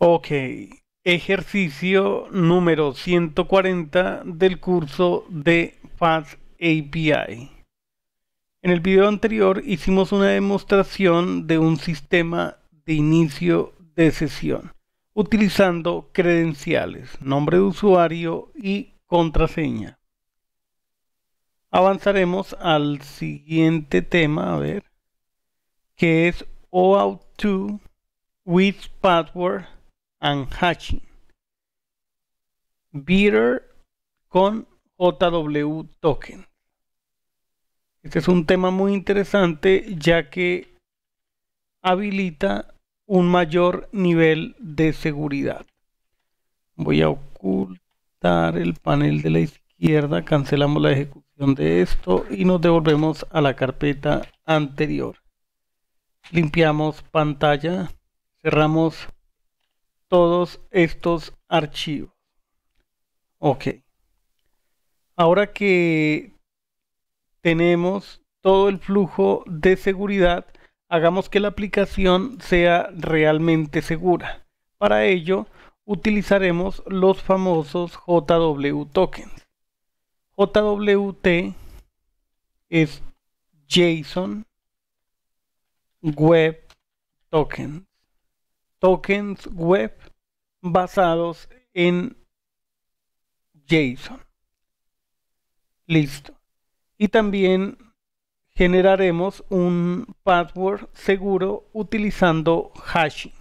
Ok, ejercicio número 140 del curso de Fast API. En el video anterior hicimos una demostración de un sistema de inicio de sesión utilizando credenciales, nombre de usuario y contraseña. Avanzaremos al siguiente tema, a ver, que es OAuth2 with password and Hatching. Beater con JW Token. Este es un tema muy interesante ya que habilita un mayor nivel de seguridad. Voy a ocultar el panel de la izquierda, cancelamos la ejecución de esto y nos devolvemos a la carpeta anterior. Limpiamos pantalla, cerramos todos estos archivos. Ok. Ahora que tenemos todo el flujo de seguridad, hagamos que la aplicación sea realmente segura. Para ello, utilizaremos los famosos JW tokens. JWT es JSON Web Token tokens web basados en JSON. Listo. Y también generaremos un password seguro utilizando hashing.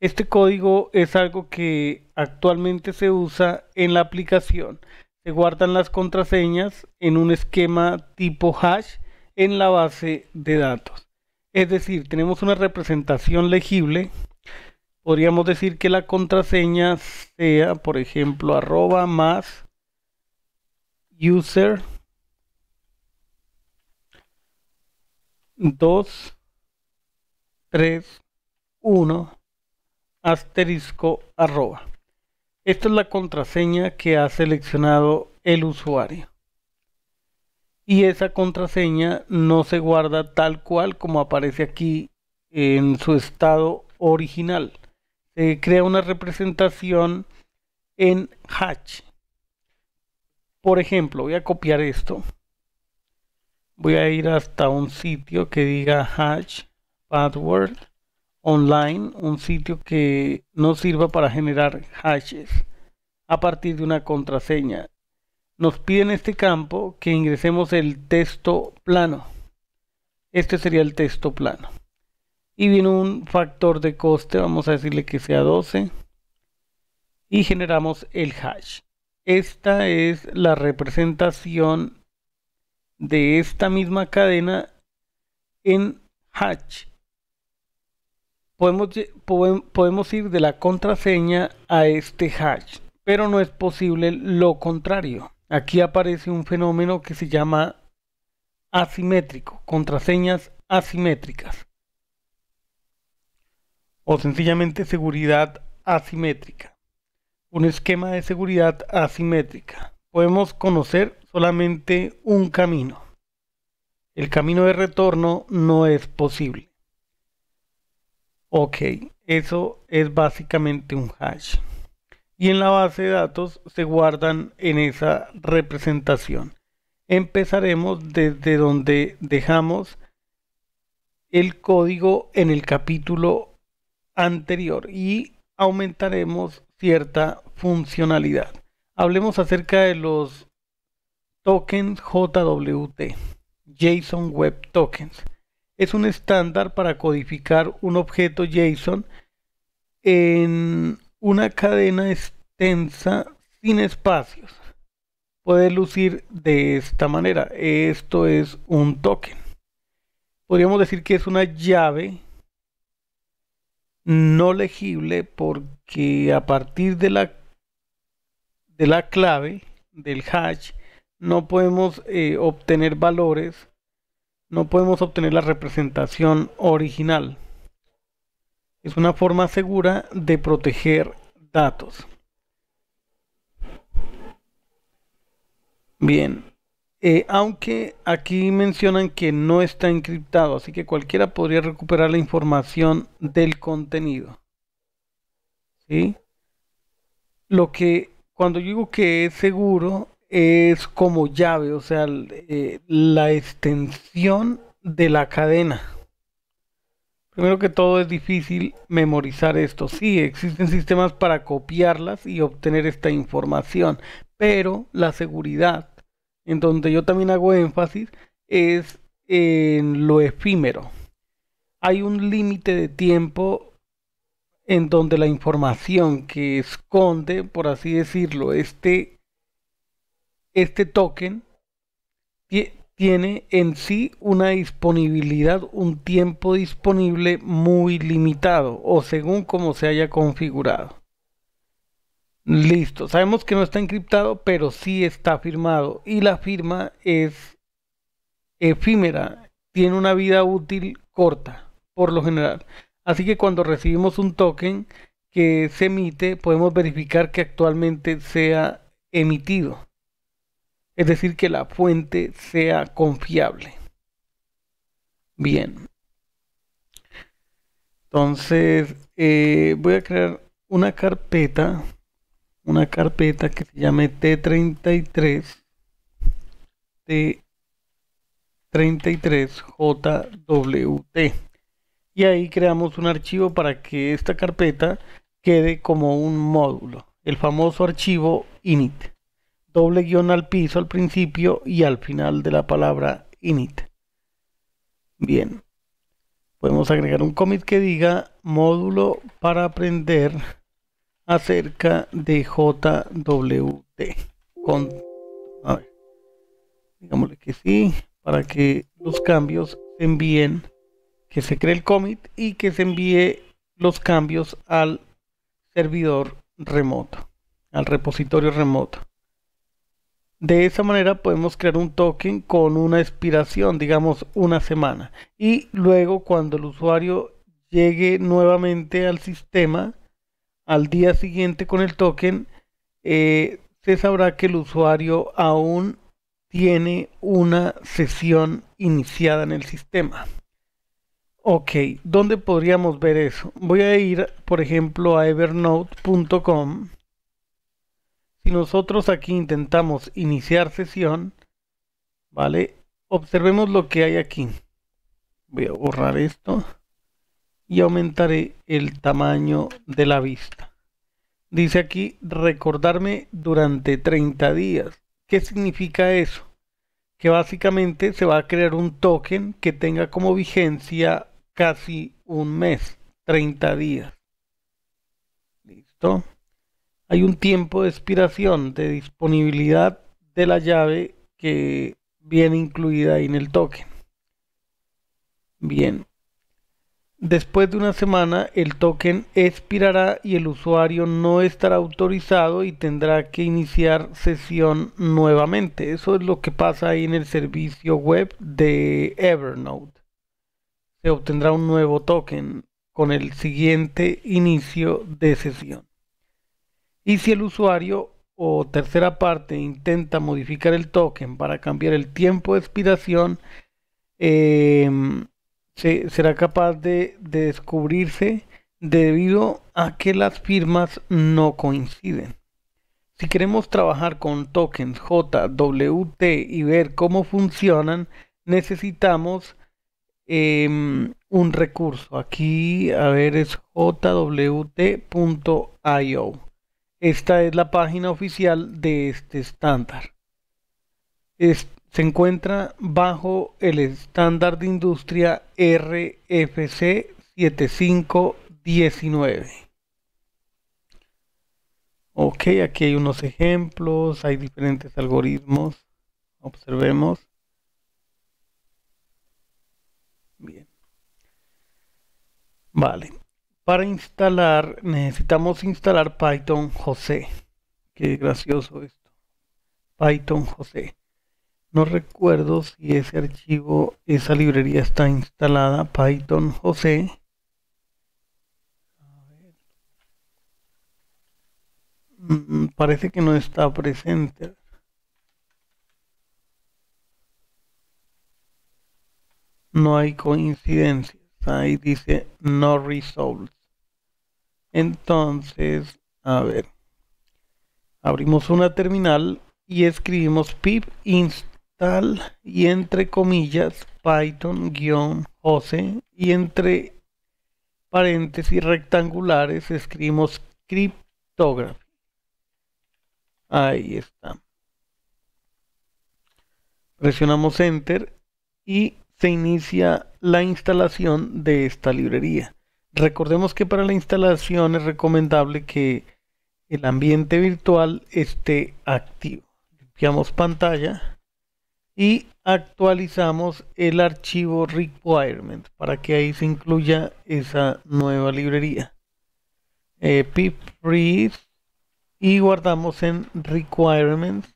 Este código es algo que actualmente se usa en la aplicación. Se guardan las contraseñas en un esquema tipo hash en la base de datos. Es decir, tenemos una representación legible. Podríamos decir que la contraseña sea, por ejemplo, arroba más user 2 3 1 asterisco arroba. Esta es la contraseña que ha seleccionado el usuario y esa contraseña no se guarda tal cual como aparece aquí en su estado original. Se crea una representación en hash. Por ejemplo, voy a copiar esto. Voy a ir hasta un sitio que diga hash password online, un sitio que no sirva para generar hashes a partir de una contraseña nos pide en este campo que ingresemos el texto plano. Este sería el texto plano. Y viene un factor de coste, vamos a decirle que sea 12. Y generamos el hash. Esta es la representación de esta misma cadena en hash. Podemos, podemos ir de la contraseña a este hash, pero no es posible lo contrario. Aquí aparece un fenómeno que se llama asimétrico, contraseñas asimétricas o sencillamente seguridad asimétrica. Un esquema de seguridad asimétrica. Podemos conocer solamente un camino. El camino de retorno no es posible. Ok, eso es básicamente un hash y en la base de datos se guardan en esa representación. Empezaremos desde donde dejamos el código en el capítulo anterior y aumentaremos cierta funcionalidad. Hablemos acerca de los tokens JWT, JSON Web Tokens. Es un estándar para codificar un objeto JSON en una cadena extensa sin espacios puede lucir de esta manera. Esto es un token. Podríamos decir que es una llave no legible porque a partir de la, de la clave del hash no podemos eh, obtener valores, no podemos obtener la representación original es una forma segura de proteger datos. Bien, eh, aunque aquí mencionan que no está encriptado, así que cualquiera podría recuperar la información del contenido. ¿Sí? Lo que cuando digo que es seguro es como llave, o sea, eh, la extensión de la cadena. Primero que todo es difícil memorizar esto. Sí, existen sistemas para copiarlas y obtener esta información, pero la seguridad, en donde yo también hago énfasis, es en lo efímero. Hay un límite de tiempo en donde la información que esconde, por así decirlo, este, este token tiene en sí una disponibilidad, un tiempo disponible muy limitado o según como se haya configurado. Listo, sabemos que no está encriptado, pero sí está firmado y la firma es efímera, tiene una vida útil corta, por lo general. Así que cuando recibimos un token que se emite, podemos verificar que actualmente sea emitido. Es decir, que la fuente sea confiable. Bien. Entonces, eh, voy a crear una carpeta, una carpeta que se llame T33, T33JWT. Y ahí creamos un archivo para que esta carpeta quede como un módulo, el famoso archivo init doble guión al piso al principio y al final de la palabra init. Bien. Podemos agregar un commit que diga módulo para aprender acerca de JWT. Con, a digámosle que sí, para que los cambios se envíen, que se cree el commit y que se envíe los cambios al servidor remoto, al repositorio remoto. De esa manera podemos crear un token con una expiración, digamos una semana. Y luego cuando el usuario llegue nuevamente al sistema, al día siguiente con el token, eh, se sabrá que el usuario aún tiene una sesión iniciada en el sistema. Ok, ¿dónde podríamos ver eso? Voy a ir, por ejemplo, a evernote.com si nosotros aquí intentamos iniciar sesión, ¿vale? Observemos lo que hay aquí. Voy a borrar esto y aumentaré el tamaño de la vista. Dice aquí recordarme durante 30 días. ¿Qué significa eso? Que básicamente se va a crear un token que tenga como vigencia casi un mes, 30 días. Listo hay un tiempo de expiración, de disponibilidad de la llave que viene incluida ahí en el token. Bien. Después de una semana, el token expirará y el usuario no estará autorizado y tendrá que iniciar sesión nuevamente. Eso es lo que pasa ahí en el servicio web de Evernote. Se obtendrá un nuevo token con el siguiente inicio de sesión. Y si el usuario o tercera parte intenta modificar el token para cambiar el tiempo de expiración, eh, será capaz de, descubrirse debido a que las firmas no coinciden. Si queremos trabajar con tokens JWT y ver cómo funcionan, necesitamos em, un recurso. Aquí, a ver, es jwt.io. Esta es la página oficial de este estándar. se encuentra bajo el estándar de industria RFC 7519. Ok, aquí hay unos ejemplos, hay diferentes algoritmos. Observemos. Bien. Vale. Para instalar, necesitamos instalar Python José. Qué gracioso esto. Python José. No recuerdo si ese archivo, esa librería está instalada. Python José. A mm, ver. parece que no está presente. No hay coincidencias. Ahí dice no resolved. Entonces, a ver, abrimos una terminal y escribimos pip install y entre comillas python-jose y entre paréntesis rectangulares escribimos cryptography. Ahí está. Presionamos enter y se inicia la instalación de esta librería recordemos que para la instalación es recomendable que el ambiente virtual esté activo. Limpiamos pantalla y actualizamos el archivo Requirements para que ahí se incluya esa nueva librería. Eh, pip Freeze y guardamos en requirements.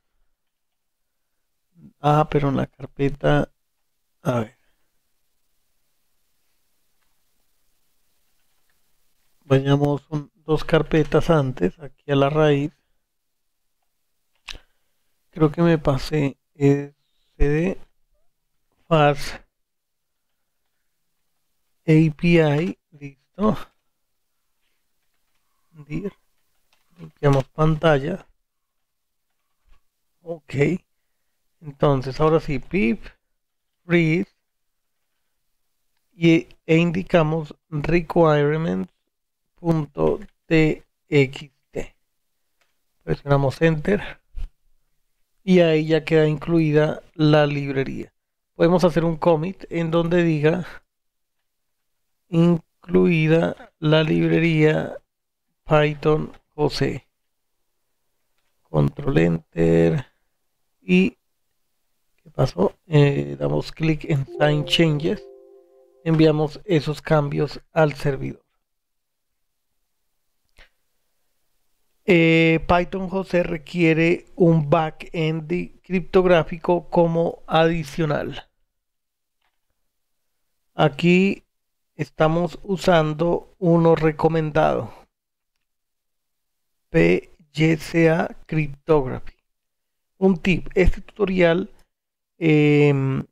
Ah, pero en la carpeta... A ver. vayamos dos carpetas antes, aquí a la raíz. Creo que me pasé cd fast API, listo. Dir, limpiamos pantalla. Ok. Entonces, ahora sí, pip, read, y, e indicamos requirements .txt. Presionamos Enter y ahí ya queda incluida la librería. Podemos hacer un commit en donde diga incluida la librería Python Jose. Control Enter y ¿qué pasó? Eh, damos clic en Sign Changes. Enviamos esos cambios al servidor. Eh, Python José requiere un backend criptográfico como adicional. Aquí estamos usando uno recomendado. PYCA Cryptography. Un tip, este tutorial, this em,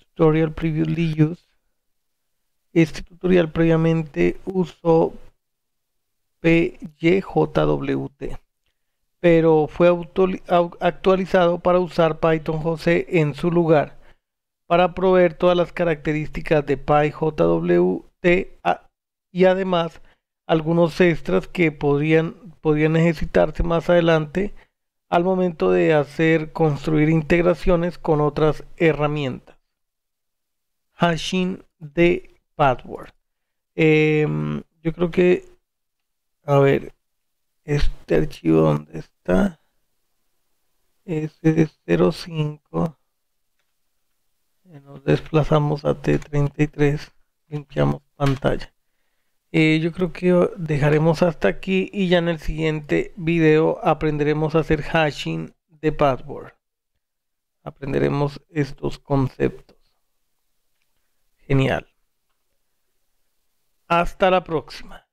tutorial previously used, este tutorial previamente usó PYJWT, pero fue actualizado para usar Python Jose en su lugar para proveer todas las características de PyJWT y además algunos extras que podrían, podrían necesitarse más adelante al momento de hacer construir integraciones con otras herramientas. Hashing de password. Em, yo creo que a ver, este archivo dónde está es 05. Eh, nos desplazamos a T33, limpiamos pantalla. Eh, yo creo que dejaremos hasta aquí y ya en el siguiente video aprenderemos a hacer hashing de password. Aprenderemos estos conceptos. Genial. Hasta la próxima.